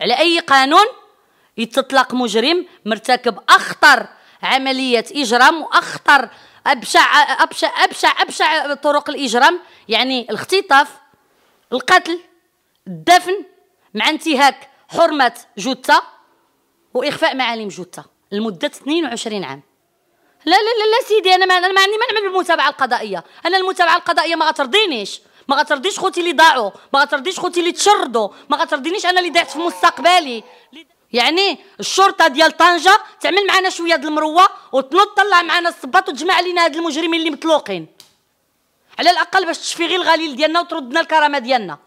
على أي قانون يتطلق مجرم مرتكب أخطر عملية إجرام وأخطر أبشع أبشع أبشع أبشع طرق الإجرام يعني الاختطاف القتل الدفن مع انتهاك حرمة جثة وإخفاء معالم جثة لمدة 22 عام لا لا لا سيدي أنا ما أنا ما عندي منع من المتابعة القضائية أنا المتابعة القضائية ما غترضينيش ما غترضيش خوتي اللي ضاعوا ما غترضيش خوتي اللي تشردوا ما غترضينيش انا اللي ضعت في مستقبلي يعني الشرطه ديال طنجه تعمل معنا شويه د المروه وتنوض طلع معنا الصباط وتجمع علينا هاد المجرمين اللي مطلوقين على الاقل باش تشفي غير الغليل ديالنا وتردنا الكرامه ديالنا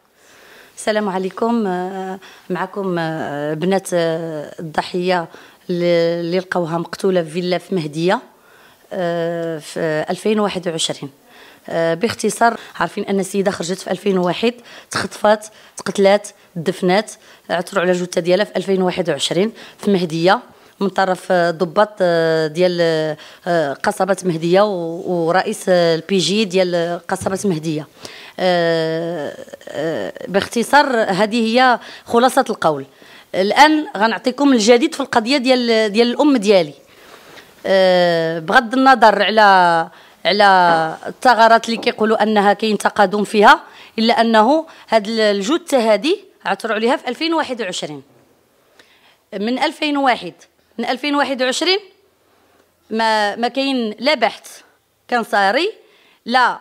السلام عليكم آه، معكم آه، بنات آه، الضحيه اللي لقاوها مقتوله في فيلا في مهديه في 2021 آه، باختصار عارفين ان السيده خرجت في 2001 تخطفات تقتلات دفنات عثروا على جثه ديالها في 2021 في مهديه من طرف آه، ضباط آه، ديال قصبه مهديه ورئيس البي جي ديال قصبه مهديه باختصار هذه هي خلاصه القول الان غنعطيكم الجديد في القضيه ديال ديال الام ديالي بغض النظر على على الثغرات اللي كيقولوا انها كاين تقادم فيها الا انه هاد الجثه هذه عثروا عليها في 2021 من 2001 من 2021 ما ما كاين لا بحث كان صاري لا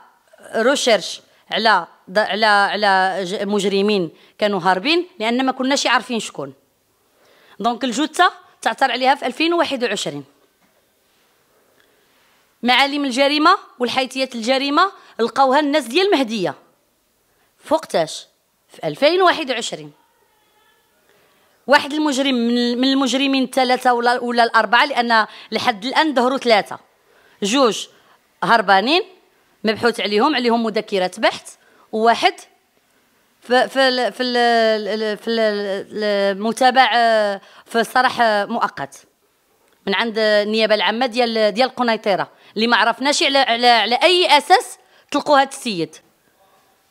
ريسيرش على على على مجرمين كانوا هاربين لان ما كناش عارفين شكون دونك الجثه تعثر عليها في 2021 معالم الجريمه والحيثيات الجريمه لقاوها الناس ديال المهديه فوقتاش في 2021 واحد المجرم من المجرمين الثلاثه ولا ولا الاربعه لان لحد الان ظهروا ثلاثه جوج هربانين مبحوث عليهم عليهم مذكرات بحث وواحد في في في المتابع في الصراح مؤقت من عند النيابه العامه ديال ديال القنيطره اللي ما عرفناش على على على اي اساس طلقوا هذا السيد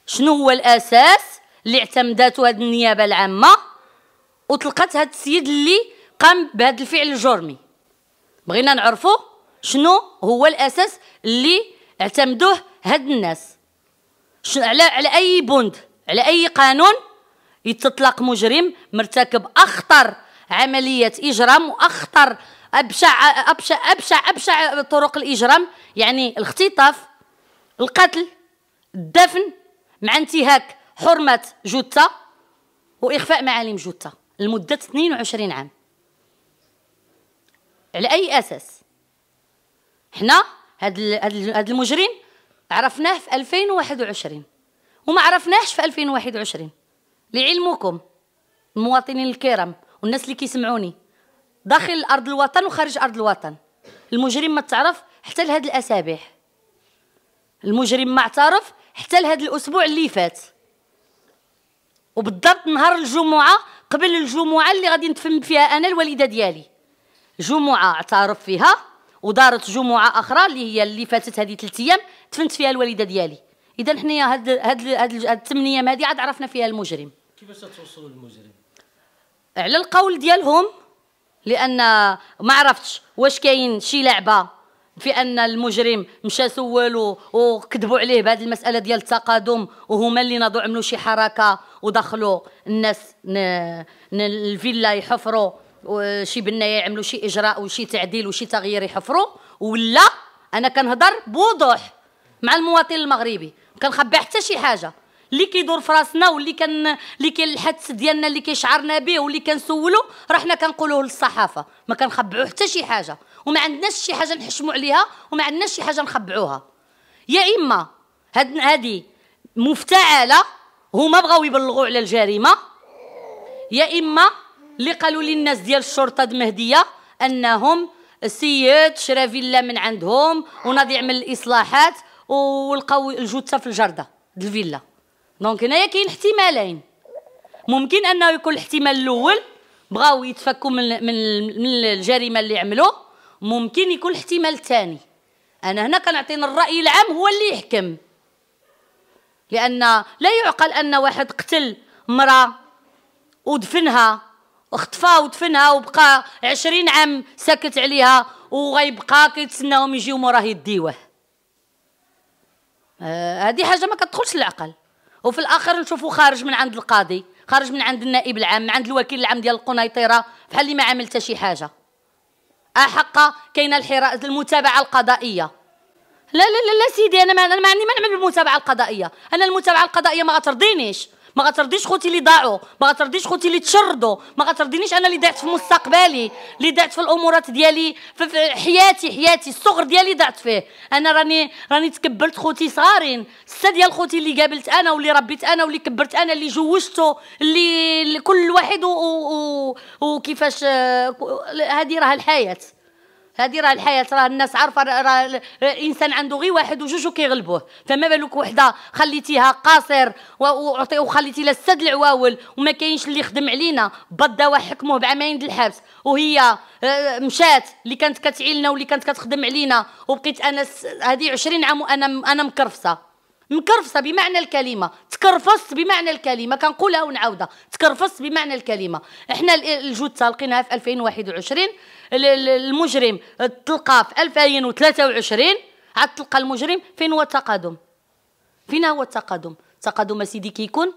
شنو هو الاساس اللي اعتمدته هذه النيابه العامه وطلقت هذا السيد اللي قام بهذا الفعل الجرمي بغينا نعرفوا شنو هو الاساس اللي اعتمدوه هاد الناس على على اي بند على اي قانون يتطلق مجرم مرتكب اخطر عمليه اجرام واخطر ابشع ابشع ابشع ابشع طرق الاجرام يعني الاختطاف القتل الدفن مع انتهاك حرمه جثه واخفاء معالم جثه لمده 22 عام على اي اساس حنا هاد هاد المجرم عرفناه في 2021 وما عرفناهش في 2021 لعلمكم المواطنين الكرام والناس اللي كيسمعوني داخل ارض الوطن وخارج ارض الوطن المجرم ما تعرف حتى لهاد الاسابيع المجرم ما اعترف حتى لهاد الاسبوع اللي فات وبالضبط نهار الجمعه قبل الجمعه اللي غادي ندفن فيها انا الوالده ديالي جمعه اعترف فيها ودارت جمعه اخرى اللي هي اللي فاتت هذه ثلاث ايام دفنت فيها الوالده ديالي اذا حنايا هاد هاد هاد الثمان ايام هذه عاد عرفنا فيها المجرم كيفاش توصلوا للمجرم على القول ديالهم لان ما عرفتش واش كاين شي لعبه في ان المجرم مشى سول وكذبوا عليه بهذه المساله ديال التقادم وهما اللي ناضوا عملوا شي حركه ودخلوا الناس الفيلا يحفروا شي بنايه يعملوا شي اجراء وشي تعديل وشي تغيير يحفروا ولا انا كنهضر بوضوح مع المواطن المغربي كنخبي حتى شي حاجه اللي كيدور في راسنا واللي كان اللي كاين الحدس ديالنا اللي كيشعرنا به واللي كنسولو راه حنا كنقولوه للصحافه ما كنخبعو حتى شي حاجه وما عندناش شي حاجه نحشمو عليها وما عندناش شي حاجه نخبعوها يا اما هاد هادي مفتعله هما بغاو يبلغوا على الجريمه يا اما اللي قالوا للناس ديال الشرطه المهديه انهم سيد شرا فيلا من عندهم وناضي يعمل الاصلاحات ولقاو الجثه في الجرده د الفيلا دونك هنايا كاين احتمالين ممكن انه يكون الاحتمال الاول بغاو يتفكوا من من من الجريمه اللي عملوه ممكن يكون الاحتمال الثاني انا هنا كنعطينا الراي العام هو اللي يحكم لان لا يعقل ان واحد قتل مراه ودفنها وخطفها ودفنها وبقى عشرين عام ساكت عليها وغيبقى كيتسناهم يجيو موراه يديوه آه، هذه آه حاجه ما كتدخلش العقل وفي الاخر نشوفو خارج من عند القاضي خارج من عند النائب العام من عند الوكيل العام ديال القنيطره بحال اللي ما عمل حتى شي حاجه احق أه كاين كاينه المتابعه القضائيه لا لا لا سيدي انا ما انا ما عندي ما نعمل بالمتابعه القضائيه انا المتابعه القضائيه ما غترضينيش ما غترضيش خوتي اللي ضاعوا ما غترضيش خوتي اللي تشردوا ما غترضينيش انا اللي ضعت في مستقبلي اللي ضعت في الامورات ديالي في حياتي حياتي الصغر ديالي ضعت فيه انا راني راني تكبلت خوتي صغارين سته ديال خوتي اللي قابلت انا واللي ربيت انا واللي كبرت انا اللي جوجته اللي كل واحد وكيفاش آه، هذه راها الحياه هذه راه الحياه راه الناس عارفه راه الانسان عنده غير واحد وجوج وكيغلبوه فما بالك وحده خليتيها قاصر وعطي وخليتي لها السد العواول وما كاينش اللي يخدم علينا بالدواء حكموه بعامين ديال الحبس وهي آه، مشات اللي كانت كتعيلنا واللي كانت كتخدم علينا وبقيت انا هذه 20 عام وانا انا مكرفسه مكرفصه بمعنى الكلمه تكرفصت بمعنى الكلمه كنقولها ونعاودها تكرفصت بمعنى الكلمه احنا الجثه لقيناها في 2021 المجرم تلقى في 2023 عاد تلقى المجرم فين هو التقادم فين هو التقادم التقادم سيدي كيكون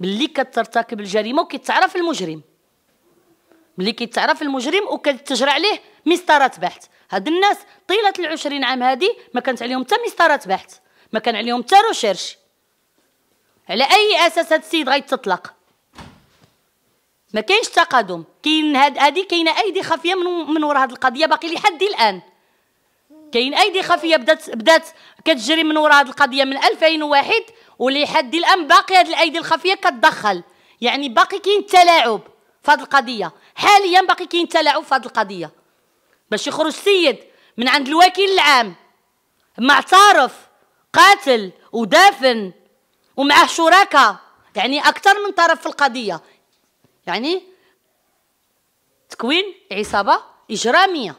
ملي كترتكب الجريمه وكيتعرف المجرم ملي كيتعرف المجرم وكتجرى عليه مسطرات بحث هاد الناس طيله العشرين عام هادي ما كانت عليهم حتى مسطرات بحث ما كان عليهم حتى ريشيرش على اي اساس هاد السيد غيتطلق ما كاينش تقادم كاين هاد هادي كاينه ايدي خفيه من من ورا هاد القضيه باقي لحد الان كاين ايدي خفيه بدات بدات كتجري من ورا هاد القضيه من 2001 ولحد الان باقي هاد الايدي الخفيه كتدخل يعني باقي كاين تلاعب في هاد القضيه حاليا باقي كاين تلاعب في هاد القضيه باش يخرج السيد من عند الوكيل العام معترف قاتل ودافن ومعه شركاء يعني أكثر من طرف في القضية يعني تكوين عصابة إجرامية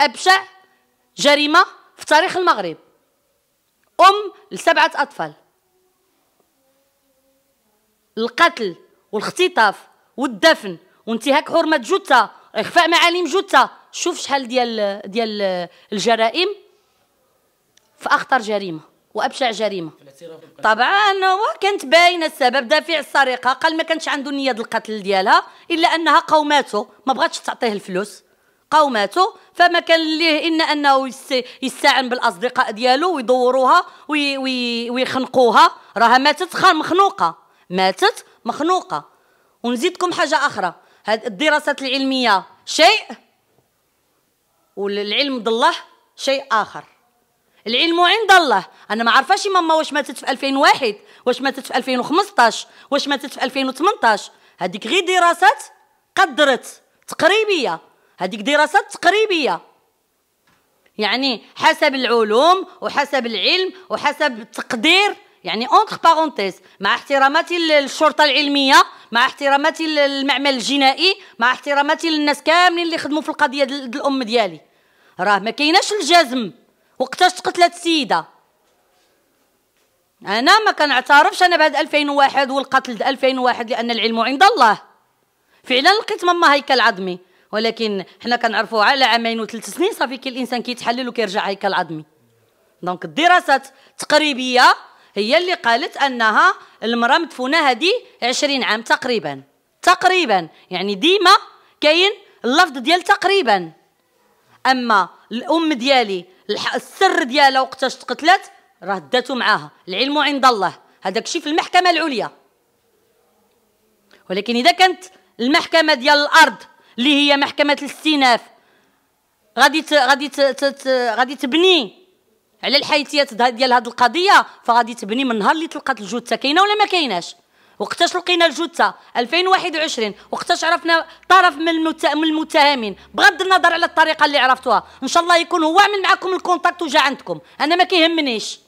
أبشع جريمة في تاريخ المغرب أم لسبعة أطفال القتل والاختطاف والدفن وانتهاك حرمة جثة إخفاء معالم جثة شوف شحال ديال ديال الجرائم في اخطر جريمة وابشع جريمه طبعا كانت باينه السبب دافع السرقه قال ما كانش عنده نيه القتل ديالها الا انها قوماته ما بغاتش تعطيه الفلوس قوماته فما كان ليه ان انه يستعن بالاصدقاء ديالو ويدوروها وي وي ويخنقوها راها ماتت مخنوقه ماتت مخنوقه ونزيدكم حاجه اخرى هاد الدراسات العلميه شيء والعلم ضله شيء اخر العلم عند الله انا ما عارفاش ماما واش ماتت في 2001 واش ماتت في 2015 واش ماتت في 2018 هذيك غير دراسات قدرت تقريبيه هذيك دراسات تقريبيه يعني حسب العلوم وحسب العلم وحسب التقدير يعني اونتر بارونتيز مع احتراماتي للشرطه العلميه مع احتراماتي للمعمل الجنائي مع احتراماتي للناس كاملين اللي خدموا في القضيه دل الام ديالي راه ما كايناش الجزم وقتاش تقتلت السيده انا ما كنعترفش انا بهاد 2001 والقتل د 2001 لان العلم عند الله فعلا لقيت ماما هيكل عظمي ولكن حنا كنعرفوها على عامين وثلاث سنين صافي كل الانسان كيتحلل وكيرجع هيكل عظمي دونك الدراسات التقريبيه هي اللي قالت انها المراه مدفونه هذه 20 عام تقريبا تقريبا يعني ديما كاين اللفظ ديال تقريبا اما الام ديالي السر ديالها وقتاش تقتلت راه داتو معاها العلم عند الله هذاك الشيء في المحكمه العليا ولكن اذا كانت المحكمه ديال الارض اللي هي محكمه الاستئناف غادي ت... غادي ت... ت... غادي تبني على الحيثيات ديال هذه القضيه فغادي تبني من نهار اللي تلقات الجثه كاينه ولا ما كايناش وقتاش لقينا الجثه 2021 وقتاش عرفنا طرف من, المتهمين بغض النظر على الطريقه اللي عرفتوها ان شاء الله يكون هو عمل معكم الكونتاكت وجا عندكم انا ما كيهمنيش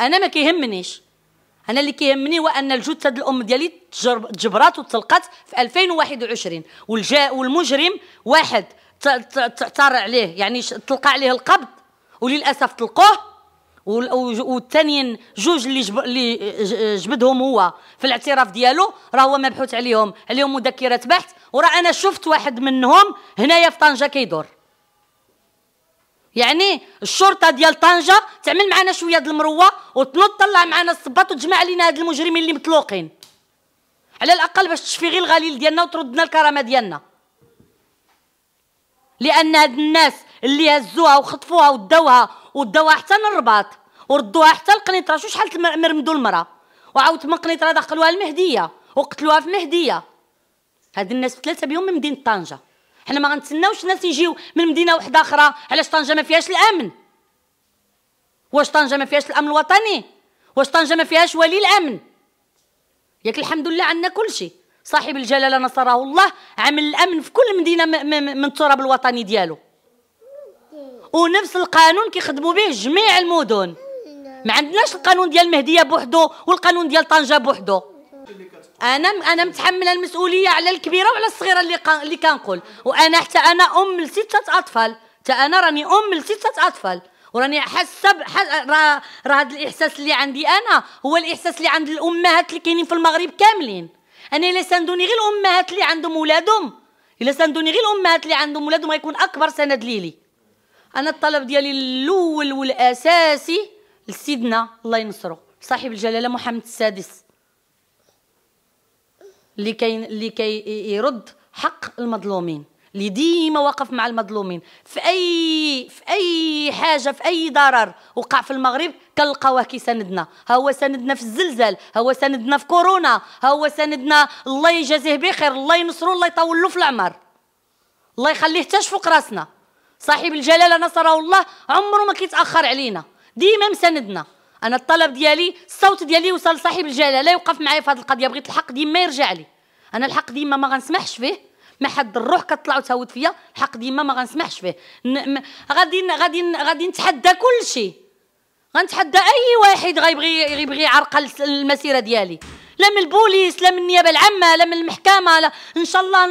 انا ما كيهمنيش انا اللي كيهمني هو ان الجثه الام ديالي تجبرات وتلقات في 2021 والجا والمجرم واحد تعتر عليه يعني تلقى عليه القبض وللاسف تلقوه والثانيين جوج اللي جب... اللي جبدهم هو في الاعتراف ديالو راه هو مبحوث عليهم عليهم مذكره بحث وراه انا شفت واحد منهم هنايا في طنجه كيدور يعني الشرطه ديال طنجه تعمل معنا شويه ديال المروه وتنط طلع معنا الصباط وتجمع علينا هاد المجرمين اللي مطلوقين على الاقل باش تشفي غير الغليل ديالنا وتردنا الكرامه ديالنا لان هاد الناس اللي هزوها وخطفوها وداوها وداوها حتى للرباط وردوها حتى لقنيطره شو شحال مرمدوا المراه وعاودت من قنيطره دخلوها المهديه وقتلوها في مهديه هاد الناس في ثلاثه بيوم من مدينه طنجه حنا ما غنتسناوش الناس يجيو من مدينه وحده اخرى علاش طنجه ما فيهاش الامن واش طنجه ما فيهاش الامن الوطني واش طنجه ما فيهاش ولي الامن ياك الحمد لله عندنا كل شيء صاحب الجلاله نصره الله عمل الامن في كل مدينه من التراب الوطني ديالو ونفس القانون كيخدموا به جميع المدن ما عندناش القانون ديال المهديه بوحدو والقانون ديال طنجه بوحدو انا انا متحمله المسؤوليه على الكبيره وعلى الصغيره اللي اللي كنقول وانا حتى انا ام لسته اطفال حتى انا راني ام لسته اطفال وراني حاسه راه راه هذا الاحساس اللي عندي انا هو الاحساس اللي عند الامهات اللي كاينين في المغرب كاملين انا الا ساندوني غير الامهات اللي عندهم ولادهم الا ساندوني غير الامهات اللي عندهم ولادهم غيكون اكبر سند ليلي انا الطلب ديالي الاول والاساسي لسيدنا الله ينصرو صاحب الجلاله محمد السادس اللي كاين اللي كي يرد حق المظلومين اللي ديما واقف مع المظلومين في اي في اي حاجه في اي ضرر وقع في المغرب كنلقاوه كيساندنا ها هو ساندنا في الزلزال ها هو ساندنا في كورونا ها هو ساندنا الله يجازيه بخير الله ينصرو الله يطول له في العمر الله يخليه حتى فوق راسنا صاحب الجلاله نصره الله عمره ما كيتاخر علينا ديما مساندنا انا الطلب ديالي الصوت ديالي وصل لصاحب الجلاله يوقف معايا في هذه القضيه بغيت الحق ديما يرجع لي انا الحق ديما ما غنسمحش فيه ما حد الروح كطلع وتهود فيا الحق ديما ما غنسمحش فيه غادي غادي غادي نتحدى كل شيء غنتحدى اي واحد غيبغي يبغي يعرقل المسيره ديالي لا من البوليس لا من النيابه العامه لا من المحكمه لا ان شاء الله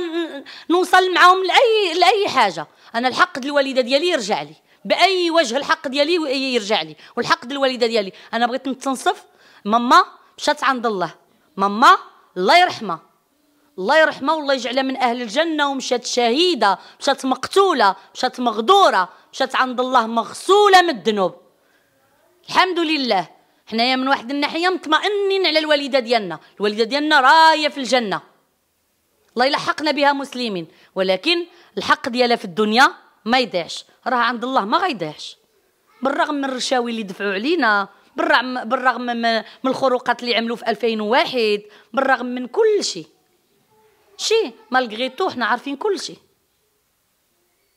نوصل معاهم لاي لاي حاجه انا الحق الوالده ديالي يرجع لي باي وجه الحق ديالي يرجع لي والحق الوالده ديالي انا بغيت نتنصف ماما مشات عند الله ماما الله يرحمها الله يرحمها والله يجعلها من اهل الجنه ومشات شهيده مشات مقتوله مشات مغدوره مشات عند الله مغسوله من الذنوب الحمد لله حنايا من واحد الناحيه مطمئنين على الوالده ديالنا الوالده ديالنا رايه في الجنه الله يلحقنا بها مسلمين ولكن الحق ديالها في الدنيا ما يضيعش راه عند الله ما غيضيعش بالرغم من الرشاوي اللي دفعوا علينا بالرغم بالرغم من الخروقات اللي عملوا في 2001 بالرغم من كل شيء شي مالغري تو حنا عارفين كل شيء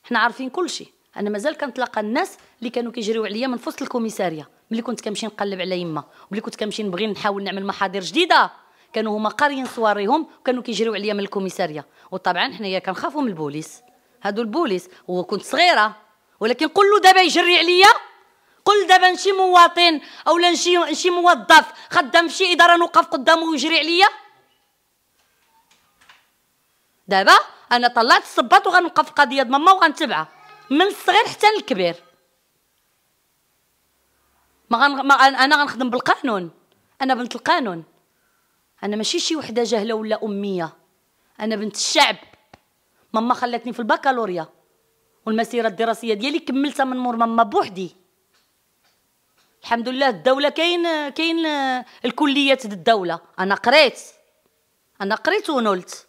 حنا عارفين كل شيء انا مازال كنتلاقى الناس اللي كانوا كيجريو عليا من فصل الكوميساريه ملي كنت كنمشي نقلب على يما وملي كنت كنمشي نبغي نحاول نعمل محاضر جديده كانوا هما قاريين صواريهم وكانوا كيجريو عليا من الكوميساريه وطبعا حنايا كنخافوا من البوليس هادو البوليس وكنت صغيره ولكن قل له دابا يجري عليا قل دابا شي مواطن اولا شي شي موظف خدام في شي اداره نوقف قدامه ويجري عليا دابا انا طلعت الصباط وغنوقف قضيه ماما وغنتبعها من الصغير حتى للكبير ما, غن... ما انا غنخدم بالقانون انا بنت القانون انا ماشي شي وحده جاهله ولا اميه انا بنت الشعب ماما خلاتني في البكالوريا والمسيره الدراسيه ديالي كملتها من مور ماما بوحدي الحمد لله الدوله كاين كاين الكليات د الدوله انا قريت انا قريت ونولت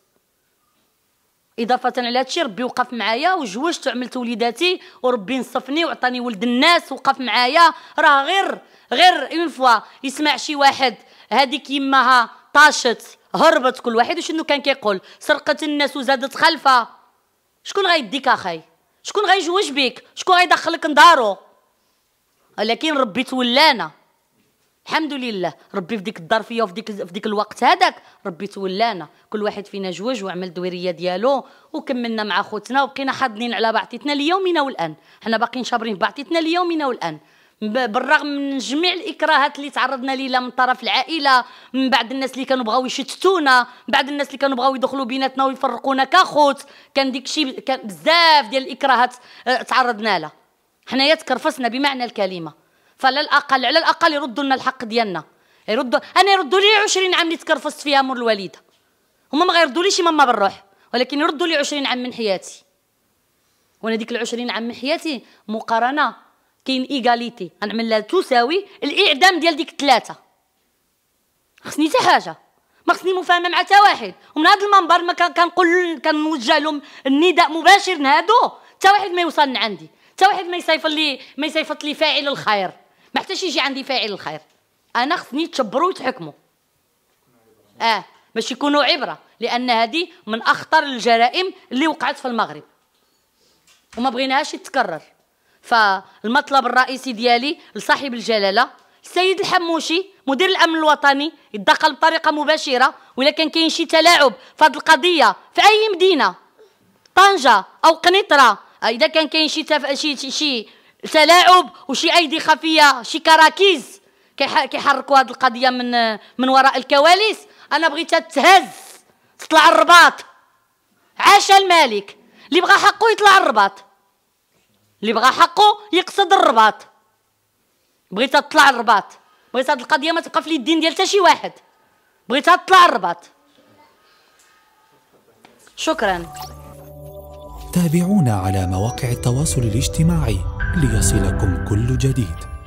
اضافه على هادشي ربي وقف معايا وجوجت وعملت وليداتي وربي نصفني وعطاني ولد الناس وقف معايا راه غير غير اون فوا يسمع شي واحد هذيك يماها طاشت هربت كل واحد وشنو كان كيقول سرقت الناس وزادت خلفها شكون غيديك اخي شكون غيجوج بك شكون غيدخلك ندارو ولكن ربي تولانا الحمد لله ربي في ديك الظرفيه وفي ديك في ديك الوقت هذاك ربي تولانا كل واحد فينا جوج وعمل دويريه ديالو وكملنا مع خوتنا وبقينا حاضنين على بعضيتنا ليومنا والان حنا باقيين شابرين في بعضيتنا ليومنا والان بالرغم من جميع الاكراهات اللي تعرضنا ليها من طرف العائله من بعد الناس اللي كانوا بغاو يشتتونا من بعد الناس اللي كانوا بغاو يدخلوا بيناتنا ويفرقونا كاخوت كان ديك الشيء كان بزاف ديال الاكراهات آه، تعرضنا لها حنايا تكرفسنا بمعنى الكلمه فعلى الاقل على الاقل يردوا لنا الحق ديالنا يردوا انا يردوا لي 20 عام اللي تكرفصت فيها مور الوالده هما ما غيردوليش ماما بالروح ولكن يردوا لي 20 عام من حياتي وانا ديك ال 20 عام من حياتي مقارنه كاين ايغاليتي غنعمل لها تساوي الاعدام ديال ديك الثلاثه خصني حتى حاجه ما خصني مفاهمه مع حتى واحد ومن هذا المنبر ما كنقول كنوجه لهم النداء مباشر نهادو حتى واحد ما يوصل لعندي حتى واحد ما يصيفط لي ما يصيفط لي فاعل الخير ما حتاش يجي عندي فاعل الخير انا خصني تشبروا وتحكموا اه باش يكونوا عبره لان هذه من اخطر الجرائم اللي وقعت في المغرب وما بغيناهاش تتكرر فالمطلب الرئيسي ديالي لصاحب الجلاله السيد الحموشي مدير الامن الوطني يتدخل بطريقه مباشره ولا كان كاين شي تلاعب في هذه القضيه في اي مدينه طنجه او قنيطره آه، اذا كان كاين شي تف... شي شي تلاعب وشي ايدي خفيه شي كراكيز كيحركوا هذه القضيه من من وراء الكواليس انا بغيتها تهز تطلع الرباط عاش الملك اللي بغى حقه يطلع الرباط اللي بغى حقه يقصد الرباط بغيتها تطلع الرباط بغيت هذه القضيه ما تبقى في اليدين ديال حتى شي واحد بغيتها تطلع الرباط شكرا تابعونا على مواقع التواصل الاجتماعي ليصلكم كل جديد